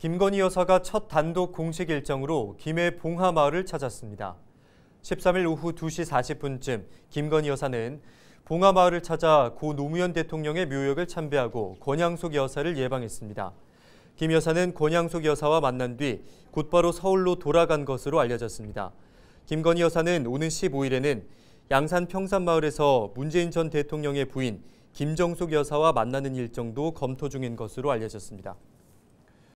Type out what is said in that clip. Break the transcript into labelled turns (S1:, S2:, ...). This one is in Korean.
S1: 김건희 여사가 첫 단독 공식 일정으로 김해 봉하마을을 찾았습니다. 13일 오후 2시 40분쯤 김건희 여사는 봉하마을을 찾아 고 노무현 대통령의 묘역을 참배하고 권양숙 여사를 예방했습니다. 김 여사는 권양숙 여사와 만난 뒤 곧바로 서울로 돌아간 것으로 알려졌습니다. 김건희 여사는 오는 15일에는 양산 평산마을에서 문재인 전 대통령의 부인 김정숙 여사와 만나는 일정도 검토 중인 것으로 알려졌습니다.